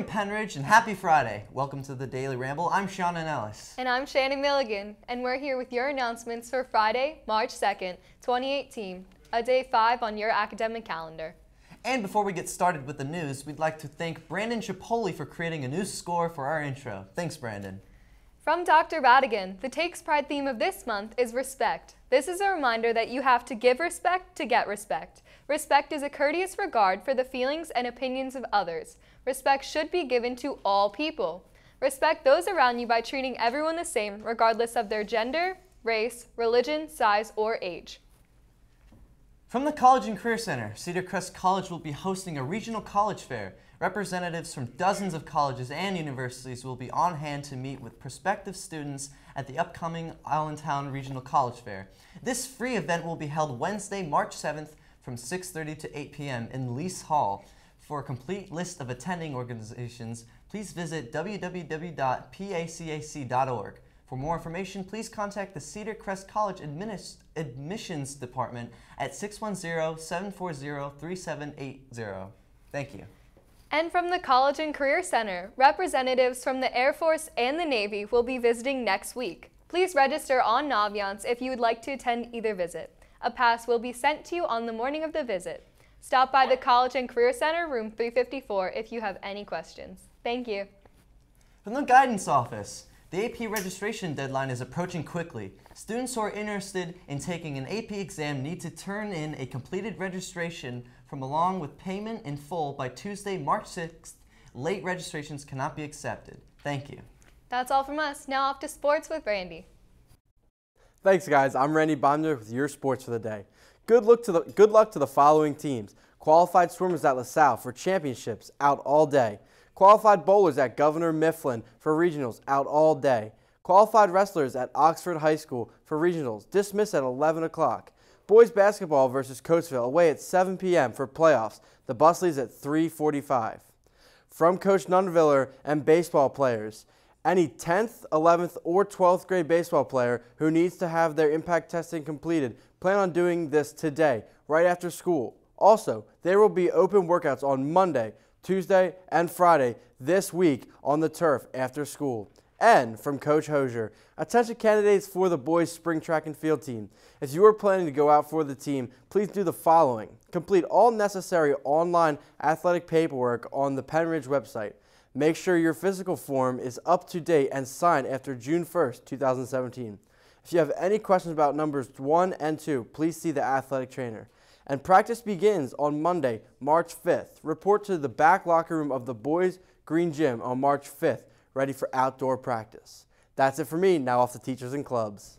morning, Penridge, and happy Friday. Welcome to the Daily Ramble. I'm Sean Ellis. And I'm Shannon Milligan, and we're here with your announcements for Friday, March 2nd, 2018, a day five on your academic calendar. And before we get started with the news, we'd like to thank Brandon Chipoli for creating a new score for our intro. Thanks, Brandon. From Dr. Radigan, the Takes Pride theme of this month is respect. This is a reminder that you have to give respect to get respect. Respect is a courteous regard for the feelings and opinions of others. Respect should be given to all people. Respect those around you by treating everyone the same, regardless of their gender, race, religion, size, or age. From the College and Career Center, Cedar Crest College will be hosting a regional college fair Representatives from dozens of colleges and universities will be on hand to meet with prospective students at the upcoming Allentown Regional College Fair. This free event will be held Wednesday, March 7th from 6.30 to 8 p.m. in Lease Hall. For a complete list of attending organizations, please visit www.pacac.org. For more information, please contact the Cedar Crest College Admissions Department at 610-740-3780. Thank you. And from the College and Career Center, representatives from the Air Force and the Navy will be visiting next week. Please register on Naviance if you would like to attend either visit. A pass will be sent to you on the morning of the visit. Stop by the College and Career Center, room 354, if you have any questions. Thank you. From the Guidance Office, the AP registration deadline is approaching quickly. Students who are interested in taking an AP exam need to turn in a completed registration from along with payment in full by Tuesday, March 6th. Late registrations cannot be accepted. Thank you. That's all from us. Now off to sports with Randy. Thanks, guys. I'm Randy Bondner with your sports for the day. Good, look to the, good luck to the following teams. Qualified swimmers at LaSalle for championships out all day. Qualified bowlers at Governor Mifflin for regionals out all day. Qualified wrestlers at Oxford High School for regionals dismissed at 11 o'clock. Boys basketball versus Coatesville away at 7 p.m. for playoffs. The bus leaves at 3:45. From Coach Nunviller and baseball players. Any 10th, 11th, or 12th grade baseball player who needs to have their impact testing completed, plan on doing this today, right after school. Also, there will be open workouts on Monday Tuesday and Friday this week on the turf after school. And from Coach Hosier, attention candidates for the boys spring track and field team. If you are planning to go out for the team, please do the following. Complete all necessary online athletic paperwork on the Penridge website. Make sure your physical form is up to date and signed after June 1st, 2017. If you have any questions about numbers 1 and 2, please see the athletic trainer. And practice begins on Monday, March 5th. Report to the back locker room of the boys' green gym on March 5th, ready for outdoor practice. That's it for me. Now off to teachers and clubs.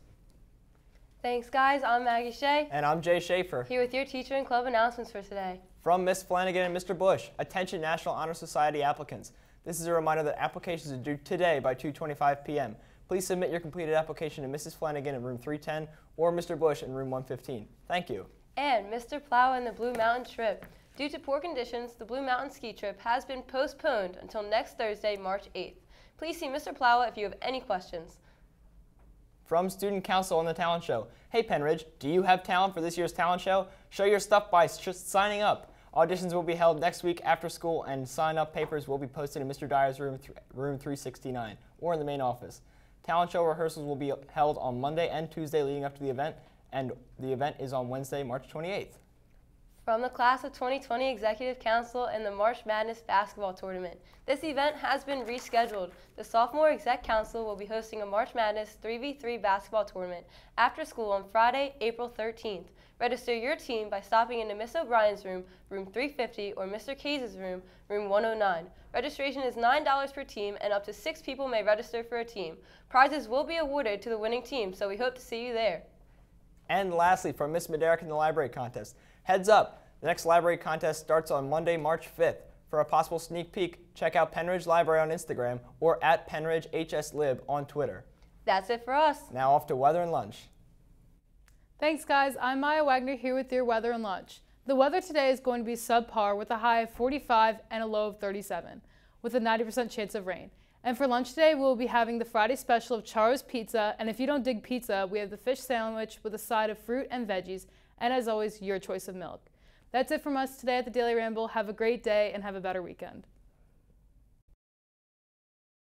Thanks, guys. I'm Maggie Shea. And I'm Jay Schaefer. Here with your teacher and club announcements for today. From Ms. Flanagan and Mr. Bush, attention National Honor Society applicants. This is a reminder that applications are due today by 2.25 p.m. Please submit your completed application to Mrs. Flanagan in room 310 or Mr. Bush in room 115. Thank you and Mr. Plow and the Blue Mountain Trip. Due to poor conditions, the Blue Mountain ski trip has been postponed until next Thursday, March 8th. Please see Mr. Plow if you have any questions. From Student Council on the Talent Show. Hey Penridge, do you have talent for this year's talent show? Show your stuff by just signing up. Auditions will be held next week after school and sign-up papers will be posted in Mr. Dyer's room, th room 369 or in the main office. Talent show rehearsals will be held on Monday and Tuesday leading up to the event and the event is on Wednesday, March 28th. From the Class of 2020 Executive Council and the March Madness Basketball Tournament. This event has been rescheduled. The Sophomore Exec Council will be hosting a March Madness 3v3 basketball tournament after school on Friday, April 13th. Register your team by stopping into Miss O'Brien's room, room 350, or Mr. Case's room, room 109. Registration is $9 per team, and up to six people may register for a team. Prizes will be awarded to the winning team, so we hope to see you there. And lastly, from Miss Mederick in the library contest, heads up, the next library contest starts on Monday, March 5th. For a possible sneak peek, check out Penridge Library on Instagram or at PenridgeHSLib on Twitter. That's it for us. Now off to weather and lunch. Thanks guys, I'm Maya Wagner here with your weather and lunch. The weather today is going to be subpar with a high of 45 and a low of 37, with a 90% chance of rain. And for lunch today, we'll be having the Friday special of Charo's Pizza. And if you don't dig pizza, we have the fish sandwich with a side of fruit and veggies. And as always, your choice of milk. That's it from us today at the Daily Ramble. Have a great day and have a better weekend.